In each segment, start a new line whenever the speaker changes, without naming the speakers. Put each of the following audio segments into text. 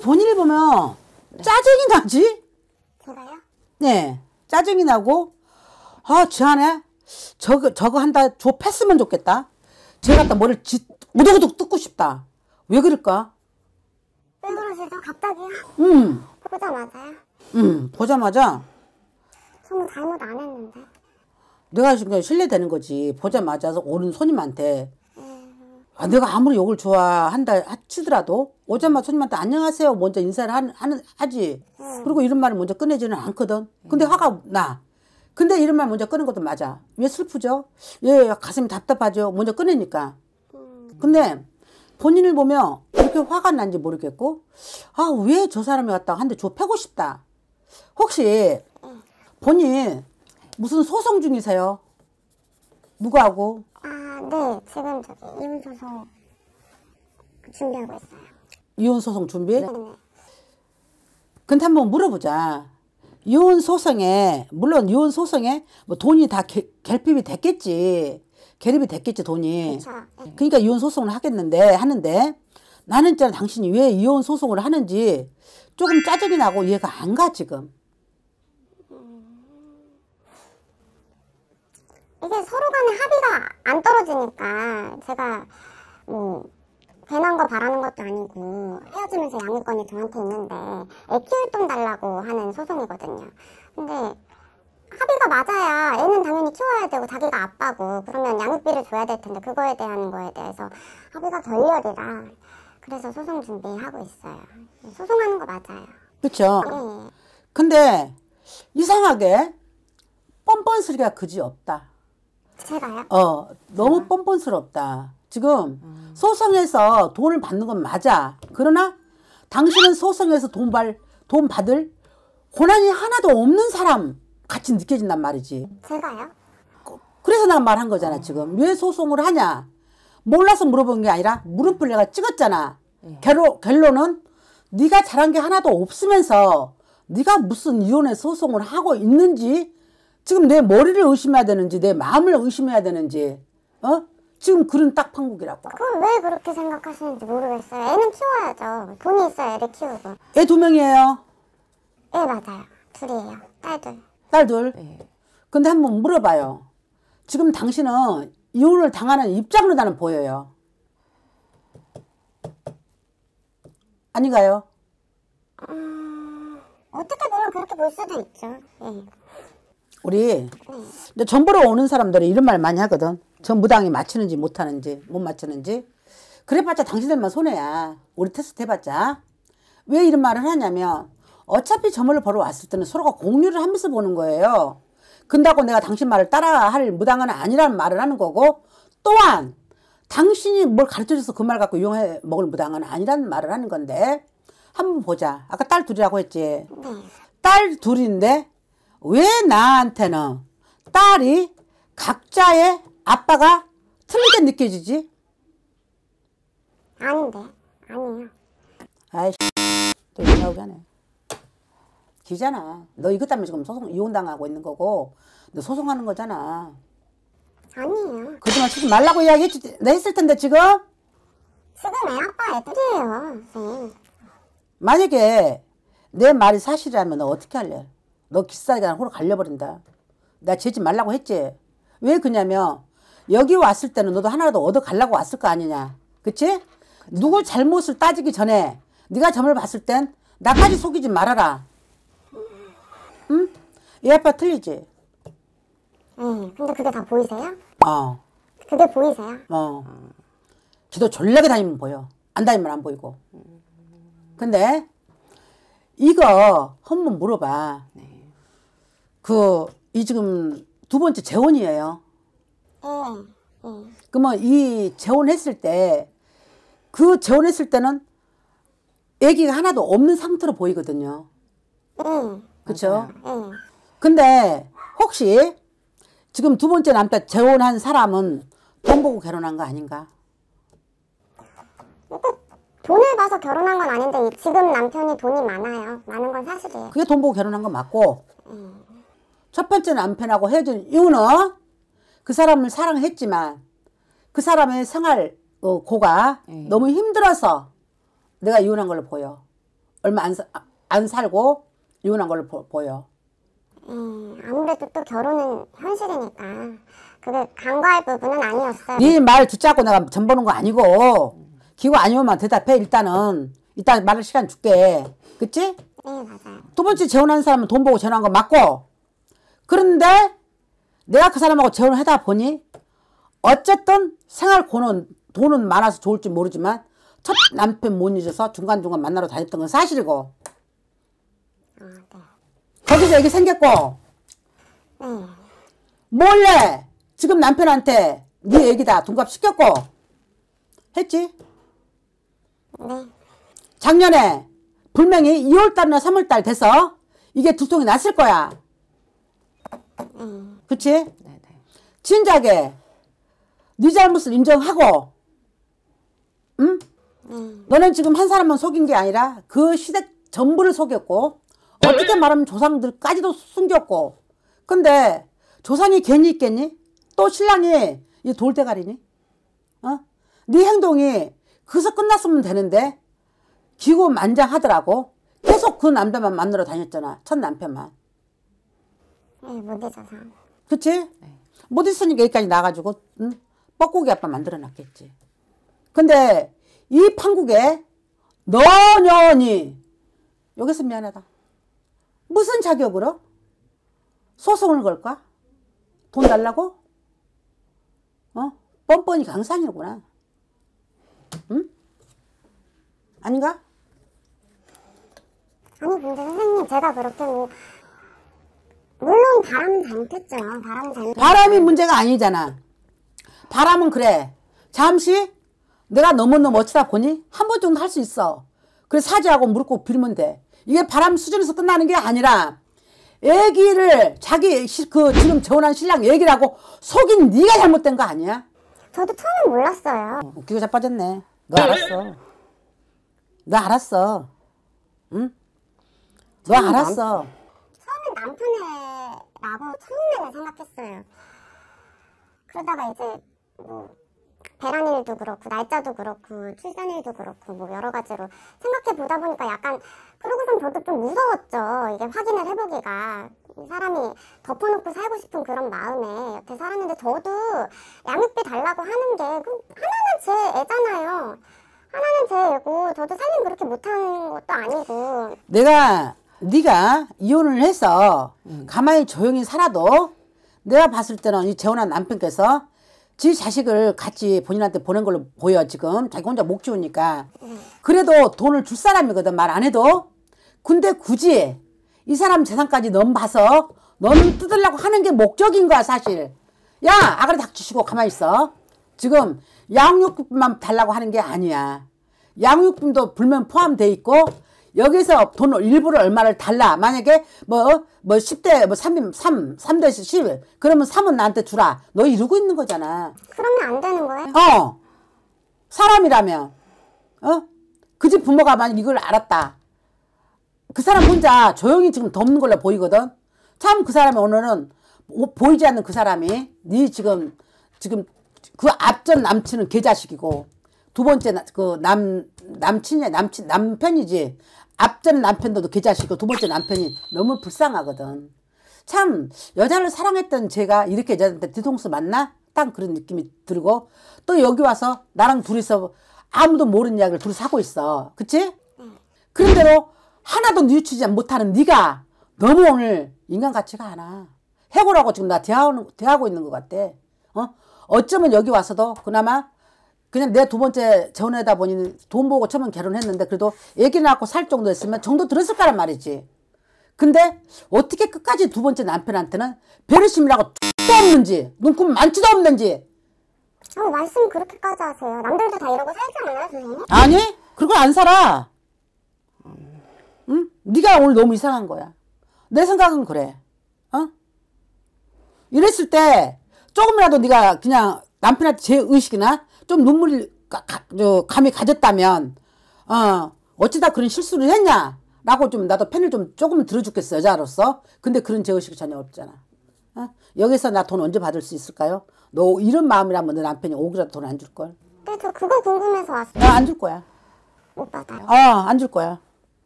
본인을 보면 네. 짜증이 나지? 제가요? 네. 짜증이 나고, 아, 쟤하네. 저거, 저거 한다. 저 패스면 좋겠다. 쟤 갖다 머리를 지, 우독우독 뜯고 싶다. 왜 그럴까?
왜 그러세요? 갑자기요? 음. 보자마자요?
음, 보자마자.
저는 잘못 안 했는데.
내가 지금 신뢰되는 거지. 보자마자 오는 손님한테. 음. 아, 내가 아무리 욕을 좋아한다 치더라도 오자마 자 손님한테 안녕하세요 먼저 인사를 하 하는 하지 그리고 이런 말을 먼저 꺼내지는 않거든 근데 화가 나 근데 이런 말 먼저 꺼낸 것도 맞아 왜 슬프죠 예, 예 가슴이 답답하죠 먼저 꺼내니까 근데 본인을 보면 이렇게 화가 난지 모르겠고 아왜 저 사람이 왔다 고한데줘 패고 싶다 혹시 본인 무슨 소송 중이세요? 누구하고? 아네
지금 저기 임소송 준비하고 있어요
이혼 소송 준비? 네. 근데 한번 물어보자. 이혼 소송에 물론 이혼 소송에 뭐 돈이 다 개, 결핍이 됐겠지. 결입이 됐겠지 돈이. 그쵸. 네. 그러 그러니까 이혼 소송을 하겠는데 하는데 나는 있잖 당신이 왜 이혼 소송을 하는지 조금 짜증이 나고 이해가 안 가 지금.
이게 서로 간에 합의가 안 떨어지니까 제가 뭐 배난 거 바라는 것도 아니고 헤어지면서 양육권이 저한테 있는데 애 키울 돈 달라고 하는 소송이거든요. 근데 합의가 맞아야 애는 당연히 키워야 되고 자기가 아빠고 그러면 양육비를 줘야 될 텐데 그거에
대한 거에 대해서 합의가 결렬이라
그래서 소송 준비하고 있어요. 소송하는 거 맞아요. 그렇죠. 네.
근데 이상하게 뻔뻔스리가 그지 없다. 제가요? 어, 너무 제가? 뻔뻔스럽다. 지금 음. 소송에서 돈을 받는 건 맞아. 그러나 당신은 소송에서 돈, 발, 돈 받을 고난이 하나도 없는 사람 같이 느껴진단 말이지. 제가요? 그, 그래서 난 말한 거잖아 지금. 왜 소송을 하냐. 몰라서 물어본 게 아니라 물음표 내가 찍었잖아. 예. 결론, 결론은 네가 잘한 게 하나도 없으면서 네가 무슨 이혼에 소송을 하고 있는지 지금 내 머리를 의심해야 되는지 내 마음을 의심해야 되는지 어? 지금 그런 딱 판국이라고.
그럼 왜 그렇게 생각하시는지 모르겠어요. 애는 키워야죠. 돈이 있어야 애를 키우고.
애 두 명이에요?
예, 맞아요. 둘이에요. 딸 둘.
딸 둘? 예. 네. 근데 한번 물어봐요. 지금 당신은 이혼을 당하는 입장으로 나는 보여요. 아니가요?
음, 어떻게 보면 그렇게 볼 수도 있죠. 예.
우리 네. 근데 정보로 오는 사람들이 이런 말 많이 하거든. 저 무당이 맞추는지 못하는지 못 맞추는지 그래봤자 당신들만 손해야 우리 테스트 해봤자 왜 이런 말을 하냐면 어차피 점을 보러 왔을 때는 서로가 공유를 하면서 보는 거예요 근다고 내가 당신 말을 따라할 무당은 아니라는 말을 하는 거고 또한 당신이 뭘 가르쳐줘서 그 말 갖고 이용해 먹을 무당은 아니라는 말을 하는 건데 한번 보자 아까 딸 둘이라고 했지 네. 딸 둘인데 왜 나한테는 딸이 각자의 아빠가 틀리게 느껴지지?
아닌데 아니에요
아이씨 또왜 나게 하네 기잖아 너 이것 때문에 지금 소송 이혼당하고 있는 거고 너 소송하는 거잖아
아니에요 그지만
치지 말라고 이야기했지 내 했을 텐데 지금
지금 애 아빠 애들이에요 네.
만약에 내 말이 사실이라면 너 어떻게 할래 너 기싸게 그 호로 갈려버린다 나 재지 말라고 했지 왜 그냐면 여기 왔을 때는 너도 하나라도 얻어 가려고 왔을 거 아니냐. 그치? 누굴 잘못을 따지기 전에 네가 점을 봤을 땐 나까지 속이지 말아라. 응? 얘 아빠 틀리지? 응. 근데 그게 다 보이세요? 어. 그게 보이세요? 어. 지도 졸라게 다니면 보여. 안 다니면 안 보이고. 근데 이거 한번 물어봐. 네. 그이 지금 두 번째 재혼이에요.
어, 어.
그러면 이 재혼했을 때 그 재혼했을 때는 아기가 하나도 없는 상태로 보이거든요. 응. 그렇죠? 응. 근데 혹시 지금 두 번째 남자 재혼한 사람은 돈 보고 결혼한 거 아닌가? 돈을 봐서 결혼한 건 아닌데 지금
남편이 돈이 많아요. 많은 건 사실이에요.
그게 돈 보고 결혼한 건 맞고 음. 첫 번째 남편하고 헤어진 이유는 그 사람을 사랑했지만 그 사람의 생활 어, 고가 네. 너무 힘들어서 내가 이혼한 걸로 보여. 얼마 안, 사, 안 살고 이혼한 걸로 보, 여 음, 아무래도
또 결혼은 현실이니까 그게 간과할 부분은 아니었어요. 네 말
듣자고 내가 전 보는 거 아니고 기고 아니오만 대답해 일단은 일단 말할 시간 줄게. 그치? 네 맞아요. 두 번째 재혼한 사람은 돈 보고 재혼한 거 맞고 그런데 내가 그 사람하고 재혼을 하다 보니 어쨌든 생활 고는 돈은 많아서 좋을지 모르지만 첫 남편 못 잊어서 중간중간 만나러 다녔던 건 사실이고 아, 네. 거기서 애기 생겼고 네. 몰래 지금 남편한테 네 애기다 둔갑 시켰고 했지? 네. 작년에 분명히 2월달이나 3월달 돼서 이게 두통이 났을 거야. 그치? 네네. 네. 진작에 네 잘못을 인정하고 응? 음. 너는 지금 한 사람만 속인 게 아니라 그 시댁 전부를 속였고 어떻게 말하면 조상들까지도 숨겼고 근데 조상이 괜히 있겠니? 또 신랑이 이 돌대가리니? 어? 네 행동이 그서 끝났으면 되는데 기고만장하더라고 계속 그 남자만 만나러 다녔잖아 첫 남편만 못해줘서. 그치? 네. 못했으니까 여기까지 나가지고, 응? 뻐꾸기 아빠 만들어 놨겠지. 근데 이 판국에 너년이, 여기서 미안하다. 무슨 자격으로? 소송을 걸까? 돈 달라고? 어? 뻔뻔히 강산이구나. 응? 아닌가? 아니 근데 선생님 제가 그렇게 뭐 그건 바람
잘못했죠. 바람 잘못. 바람이 문제가
아니잖아. 바람은 그래. 잠시 내가 너무너무 멋지다 보니 한 번 정도 할 수 있어. 그래 사죄하고 무릎 꿇고 빌면 돼. 이게 바람 수준에서 끝나는 게 아니라 애기를 자기 그 지금 재혼한 신랑 얘기를 하고 속인 네가 잘못된 거 아니야? 저도 처음엔 몰랐어요. 웃기고 자빠졌네. 너 알았어. 너 알았어. 응? 너 알았어.
처음엔 남편의 라고 처음에는 생각했어요. 그러다가 이제 뭐 배란일도 그렇고 날짜도 그렇고 출산일도 그렇고 뭐 여러 가지로 생각해 보다 보니까 약간 그러고선 저도 좀 무서웠죠. 이게 확인을 해보기가 사람이 덮어놓고 살고 싶은 그런 마음에 여태 살았는데 저도 양육비 달라고 하는 게 하나는 제 애잖아요. 하나는 제 애고 저도 살림 그렇게 못하는 것도 아니고
내가 네가 이혼을 해서 가만히 조용히 살아도 내가 봤을 때는 이 재혼한 남편께서 지 자식을 같이 본인한테 보낸 걸로 보여 지금 자기 혼자 목 지우니까 그래도 돈을 줄 사람이거든 말 안 해도 근데 굳이 이 사람 재산까지 넌 봐서 너는 뜯으려고 하는 게 목적인 거야 사실 야 아가리 닥치시고 가만히 있어 지금 양육비만 달라고 하는 게 아니야 양육비도 불면 포함돼 있고 여기서 돈을 일부를 얼마를 달라. 만약에 뭐, 뭐 10대, 뭐 3, 3, 3대 10. 그러면 3은 나한테 주라. 너 이러고 있는 거잖아. 그러면 안 되는 거예요? 어. 사람이라면. 어? 그 집 부모가 만약 이걸 알았다. 그 사람 혼자 조용히 지금 덮는 걸로 보이거든. 참 그 사람이 오늘은 보이지 않는 그 사람이 네 지금 지금 그 앞전 남친은 개자식이고 두 번째 그 남 남친이야 남친 남편이지 앞전 남편도 그 자식이고 두 번째 남편이 너무 불쌍하거든. 참 여자를 사랑했던 제가 이렇게 여자한테 뒤통수 맞나? 딱 그런 느낌이 들고 또 여기 와서 나랑 둘이서 아무도 모르는 이야기를 둘이 사고 있어. 그치? 그런대로 하나도 뉘우치지 못하는 네가 너무 오늘 인간 가치가 하나. 해고라고 지금 나 대하는, 대하고 있는 것 같아. 어? 어쩌면 여기 와서도 그나마 그냥 내 두 번째 재혼하다 보니 돈 보고 처음 엔 결혼했는데 그래도 애기 낳고 살 정도 했으면 정도 들었을 거란 말이지. 근데 어떻게 끝까지 두 번째 남편한테는 배려심이라고 툭도 없는지 눈금 많지도 없는지
어, 말씀 그렇게까지 하세요. 남들도 다 이러고 살지 않나요, 선생님?
아니, 그걸 안 살아. 응? 네가 오늘 너무 이상한 거야. 내 생각은 그래. 어? 이랬을 때 조금이라도 네가 그냥 남편한테 제 의식이나 좀 눈물이 가, 가, 저, 감이 가졌다면 어, 어찌다 그런 실수를 했냐 라고 좀 나도 팬을 좀 조금 들어주겠어 여자로서 근데 그런 제의식이 전혀 없잖아 어? 여기서 나 돈 언제 받을 수 있을까요? 너 이런 마음이라면 너 남편이 오기라도 돈 안 줄걸 그래서 그거 궁금해서 왔어 안 줄 거야 못 받아요 어안 줄 거야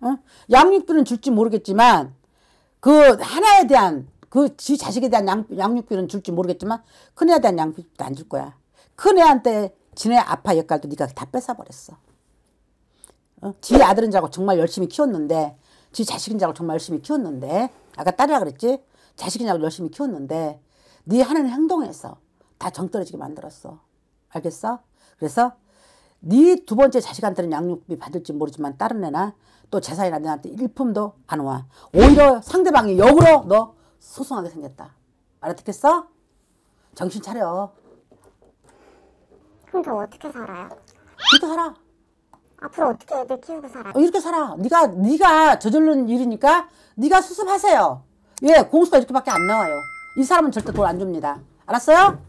어? 양육비는 줄지 모르겠지만 그 하나에 대한 그지 자식에 대한 양, 양육비는 줄지 모르겠지만 큰애에 대한 양육비도 안 줄 거야 큰애한테 지네 아빠 역할도 니가다 뺏어버렸어. 어? 지 아들은 자고 정말 열심히 키웠는데 지 자식인 자고 정말 열심히 키웠는데 아까 딸이라 그랬지? 자식인 자고 열심히 키웠는데 네 하는 행동에서 다 정떨어지게 만들었어. 알겠어? 그래서 네 두 번째 자식한테는 양육비 받을지 모르지만 다른 애나 또 재산이나 너한테 일품도 안 와. 오히려 상대방이 역으로 너 소송하게 생겼다. 알아듣겠어? 정신 차려. 그럼 저 어떻게
살아요? 그렇게 살아. 앞으로 어떻게 애들 키우고 살아? 어, 이렇게 살아.
네가 네가 저절른 일이니까 네가 수습하세요. 예, 공수가 이렇게밖에 안 나와요. 이 사람은 절대 돈 안 줍니다. 알았어요?